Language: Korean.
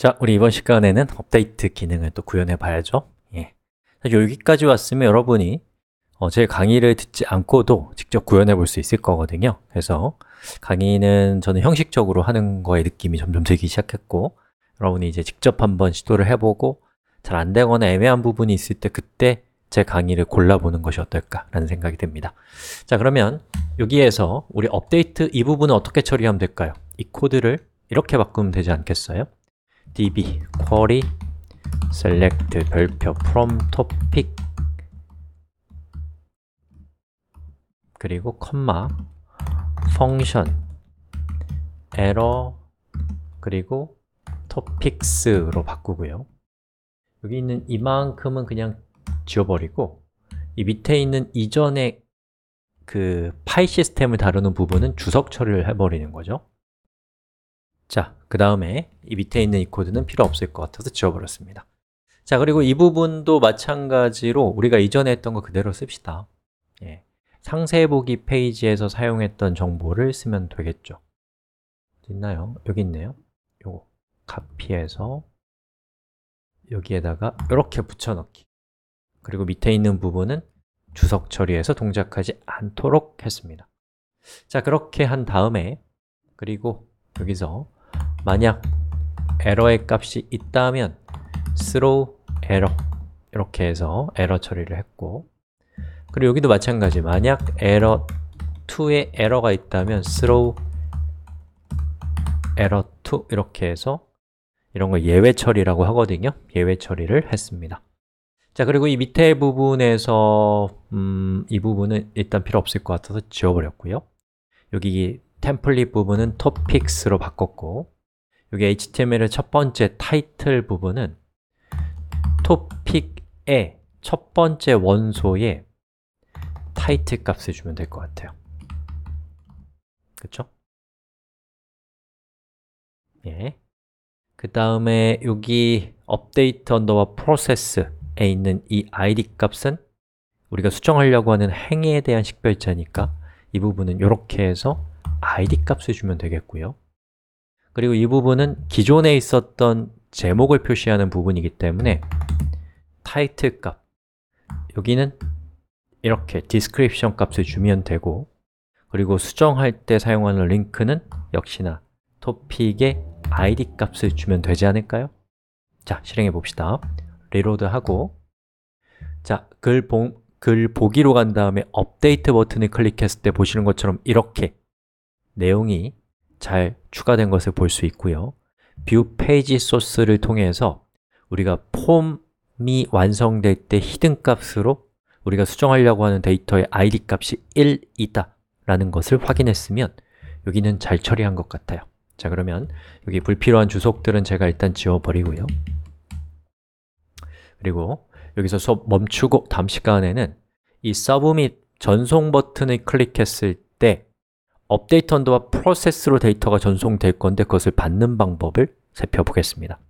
자, 우리 이번 시간에는 업데이트 기능을 또 구현해 봐야죠 예. 여기까지 왔으면 여러분이 어, 제 강의를 듣지 않고도 직접 구현해 볼 수 있을 거거든요 그래서 강의는 저는 형식적으로 하는 거에 느낌이 점점 들기 시작했고 여러분이 이제 직접 한번 시도를 해보고 잘 안 되거나 애매한 부분이 있을 때 그때 제 강의를 골라보는 것이 어떨까라는 생각이 듭니다 자 그러면 여기에서 우리 업데이트 이 부분은 어떻게 처리하면 될까요? 이 코드를 이렇게 바꾸면 되지 않겠어요? db query select 별표 from topic 그리고 컴마 function error 그리고 topics로 바꾸고요. 여기 있는 이만큼은 그냥 지워버리고 이 밑에 있는 이전의 그 파일 시스템을 다루는 부분은 주석 처리를 해버리는 거죠. 자, 그 다음에 이 밑에 있는 이 코드는 필요 없을 것 같아서 지워버렸습니다 자, 그리고 이 부분도 마찬가지로 우리가 이전에 했던 거 그대로 씁시다 예. 상세 보기 페이지에서 사용했던 정보를 쓰면 되겠죠 있나요? 여기 있네요 요거 카피해서 여기에다가 이렇게 붙여넣기 그리고 밑에 있는 부분은 주석 처리해서 동작하지 않도록 했습니다 자, 그렇게 한 다음에 그리고 여기서 만약 에러의 값이 있다면 throw error 이렇게 해서 에러 처리를 했고 그리고 여기도 마찬가지 만약 에러 2에 에러가 있다면 throw error 2 이렇게 해서 이런 걸 예외 처리라고 하거든요 예외 처리를 했습니다 자 그리고 이 밑에 부분에서 음, 이 부분은 일단 필요 없을 것 같아서 지워버렸고요 여기 템플릿 부분은 topic로 바꿨고 여기 HTML의 첫 번째 타이틀 부분은 t o p i c 의첫 번째 원소에 타이틀 값을 주면 될 것 같아요 그쵸? 예. 그 다음에 여기 업데이트 언더와 프로세스에 있는 이 id 값은 우리가 수정하려고 하는 행위에 대한 식별자니까 이 부분은 이렇게 해서 id 값을 주면 되겠고요 그리고 이 부분은 기존에 있었던 제목을 표시하는 부분이기 때문에 타이틀 값 여기는 이렇게 description 값을 주면 되고 그리고 수정할 때 사용하는 링크는 역시나 topic의 id 값을 주면 되지 않을까요? 자, 실행해 봅시다 리로드하고 자, 글, 보, 글 보기로 간 다음에 업데이트 버튼을 클릭했을 때 보시는 것처럼 이렇게 내용이 잘 추가된 것을 볼 수 있고요 뷰 페이지 소스를 통해서 우리가 폼이 완성될 때 히든 값으로 우리가 수정하려고 하는 데이터의 id 값이 1이다 라는 것을 확인했으면 여기는 잘 처리한 것 같아요 자 그러면 여기 불필요한 주석들은 제가 일단 지워버리고요 그리고 여기서 수업 멈추고 다음 시간에는 이 서브밋 전송 버튼을 클릭했을 때 업데이트 언더와 프로세스로 데이터가 전송될 건데 그것을 받는 방법을 살펴보겠습니다.